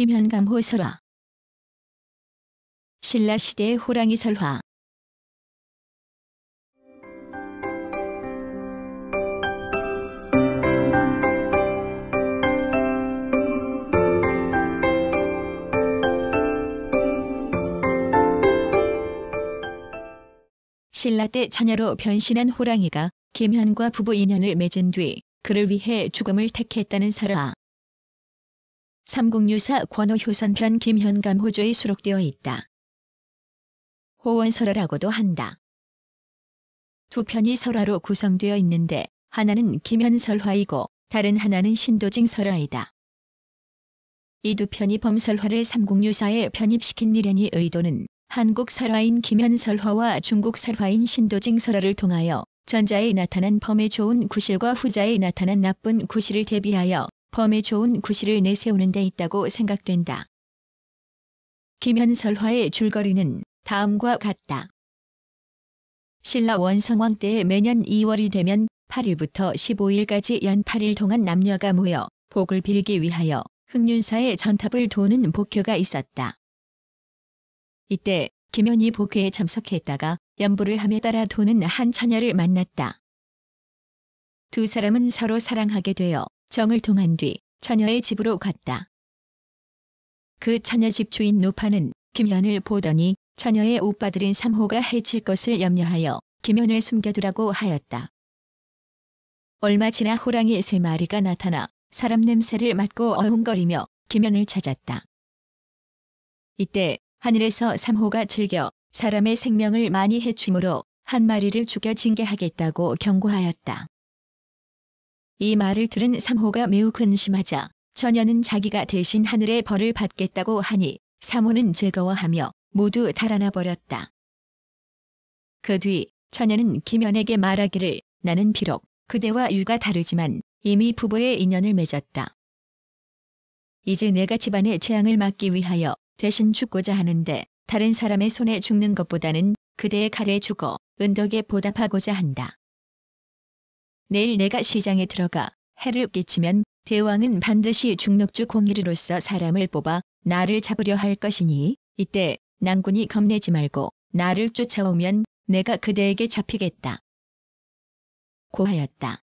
김현감호 설화 신라시대 의 호랑이 설화 신라 때자녀로 변신한 호랑이가 김현과 부부 인연을 맺은 뒤 그를 위해 죽음을 택했다는 설화. 삼국유사 권오효선편 김현감 호조에 수록되어 있다. 호원설화라고도 한다. 두 편이 설화로 구성되어 있는데 하나는 김현설화이고 다른 하나는 신도징설화이다. 이 두 편이 범설화를 삼국유사에 편입시킨 일련이 의도는 한국 설화인 김현설화와 중국 설화인 신도징설화를 통하여 전자에 나타난 범의 좋은 구실과 후자에 나타난 나쁜 구실을 대비하여 범에 좋은 구실을 내세우는 데 있다고 생각된다. 김현설화의 줄거리는 다음과 같다. 신라 원성왕 때 매년 2월이 되면 8일부터 15일까지 연 8일 동안 남녀가 모여 복을 빌기 위하여 흑륜사의 전탑을 도는 복효가 있었다. 이때 김현이 복회에 참석했다가 연부를 함에 따라 도는 한 처녀를 만났다. 두 사람은 서로 사랑하게 되어 정을 통한 뒤 처녀의 집으로 갔다. 그 처녀 집 주인 노파는 김연을 보더니 처녀의 오빠들인 삼호가 해칠 것을 염려하여 김연을 숨겨두라고 하였다. 얼마 지나 호랑이 세 마리가 나타나 사람 냄새를 맡고 어흥거리며 김연을 찾았다. 이때 하늘에서 삼호가 즐겨 사람의 생명을 많이 해치므로 한 마리를 죽여 징계하겠다고 경고하였다. 이 말을 들은 삼호가 매우 근심하자 처녀는 자기가 대신 하늘의 벌을 받겠다고 하니 삼호는 즐거워하며 모두 달아나 버렸다. 그 뒤 처녀는 김현에게 말하기를 나는 비록 그대와 유가 다르지만 이미 부부의 인연을 맺었다. 이제 내가 집안의 재앙을 막기 위하여 대신 죽고자 하는데 다른 사람의 손에 죽는 것보다는 그대의 칼에 죽어 은덕에 보답하고자 한다. 내일 내가 시장에 들어가 해를 끼치면 대왕은 반드시 중록주 공일으로서 사람을 뽑아 나를 잡으려 할 것이니 이때 난군이 겁내지 말고 나를 쫓아오면 내가 그대에게 잡히겠다. 고하였다.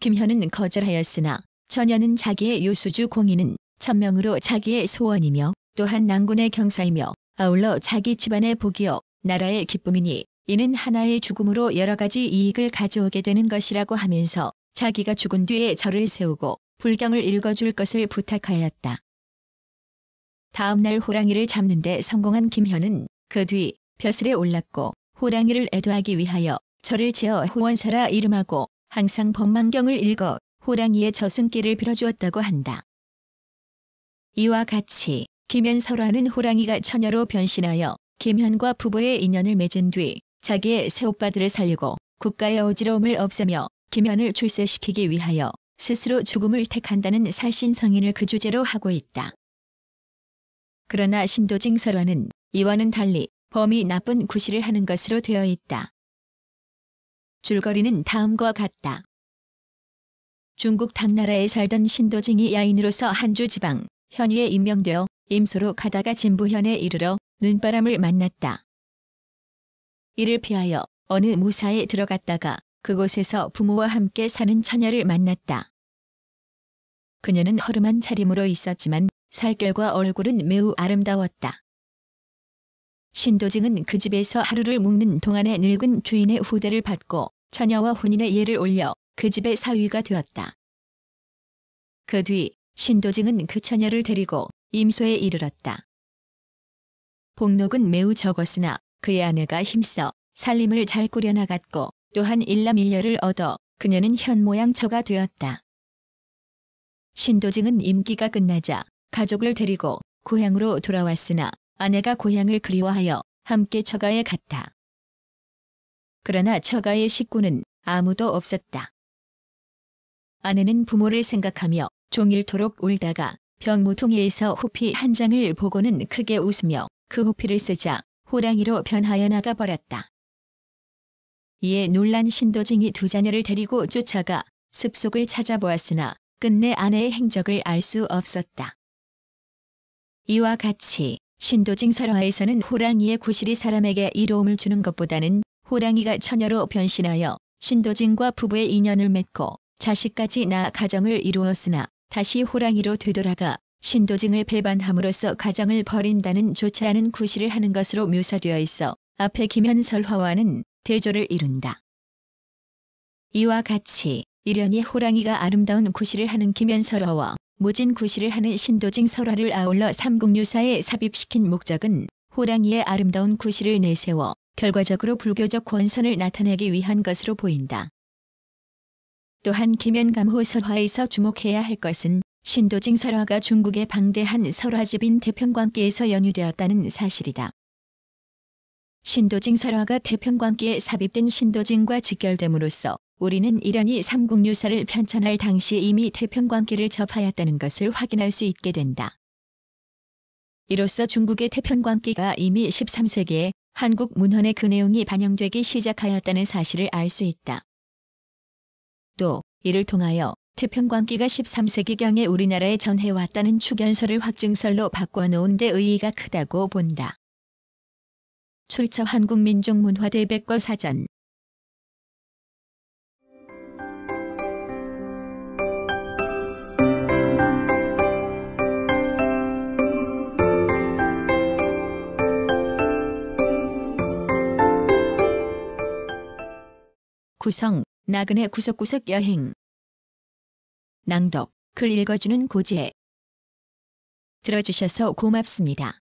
김현은 거절하였으나 처녀는 자기의 요수주 공인은 천명으로 자기의 소원이며 또한 난군의 경사이며 아울러 자기 집안의 복이요 나라의 기쁨이니 이는 하나의 죽음으로 여러 가지 이익을 가져오게 되는 것이라고 하면서 자기가 죽은 뒤에 절을 세우고 불경을 읽어줄 것을 부탁하였다. 다음날 호랑이를 잡는데 성공한 김현은 그 뒤 벼슬에 올랐고 호랑이를 애도하기 위하여 절을 지어 호원사라 이름하고 항상 법망경을 읽어 호랑이의 저승길을 빌어주었다고 한다. 이와 같이 김현설화는 호랑이가 처녀로 변신하여 김현과 부부의 인연을 맺은 뒤 자기의 새오빠들을 살리고 국가의 어지러움을 없애며 김현을 출세시키기 위하여 스스로 죽음을 택한다는 살신 성인을 그 주제로 하고 있다. 그러나 신도징 설화는 이와는 달리 범이 나쁜 구실을 하는 것으로 되어 있다. 줄거리는 다음과 같다. 중국 당나라에 살던 신도징이 야인으로서 한주 지방 현위에 임명되어 임소로 가다가 진부현에 이르러 눈바람을 만났다. 이를 피하여 어느 무사에 들어갔다가 그곳에서 부모와 함께 사는 처녀를 만났다. 그녀는 허름한 차림으로 있었지만 살결과 얼굴은 매우 아름다웠다. 신도징은 그 집에서 하루를 묵는 동안에 늙은 주인의 후대를 받고 처녀와 혼인의 예를 올려 그 집의 사위가 되었다. 그 뒤 신도징은 그 처녀를 데리고 임소에 이르렀다. 복록은 매우 적었으나 그의 아내가 힘써 살림을 잘 꾸려나갔고 또한 일남일녀를 얻어 그녀는 현모양처가 되었다. 신도증은 임기가 끝나자 가족을 데리고 고향으로 돌아왔으나 아내가 고향을 그리워하여 함께 처가에 갔다. 그러나 처가의 식구는 아무도 없었다. 아내는 부모를 생각하며 종일토록 울다가 병무통에서 호피 한 장을 보고는 크게 웃으며 그 호피를 쓰자 호랑이로 변하여 나가 버렸다. 이에 놀란 신도징이 두 자녀를 데리고 쫓아가 숲속을 찾아보았으나 끝내 아내의 행적을 알 수 없었다. 이와 같이 신도징 설화에서는 호랑이의 구실이 사람에게 이로움을 주는 것보다는 호랑이가 처녀로 변신하여 신도징과 부부의 인연을 맺고 자식까지 낳아 가정을 이루었으나 다시 호랑이로 되돌아가 신도징을 배반함으로써 가정을 버린다는 좋지 않은 구실을 하는 것으로 묘사되어 있어 앞에 김현설화와는 대조를 이룬다. 이와 같이 이련이 호랑이가 아름다운 구실을 하는 김연설화와 무진 구실을 하는 신도징 설화를 아울러 삼국유사에 삽입시킨 목적은 호랑이의 아름다운 구실을 내세워 결과적으로 불교적 권선을 나타내기 위한 것으로 보인다. 또한 김연감호 설화에서 주목해야 할 것은 신도징 설화가 중국의 방대한 설화집인 태평광기에서 연유되었다는 사실이다. 신도징 설화가 태평광기에 삽입된 신도징과 직결됨으로써 우리는 이란이 삼국유사를 편찬할 당시 이미 태평광기를 접하였다는 것을 확인할 수 있게 된다. 이로써 중국의 태평광기가 이미 13세기에 한국 문헌의 그 내용이 반영되기 시작하였다는 사실을 알 수 있다. 또 이를 통하여 태평광기가 13세기경에 우리나라에 전해왔다는 추견설을 확증설로 바꿔놓은 데 의의가 크다고 본다. 출처 한국민족문화대백과 사전 구성, 나그네 구석구석 여행 낭독, 글 읽어주는 고지혜 들어주셔서 고맙습니다.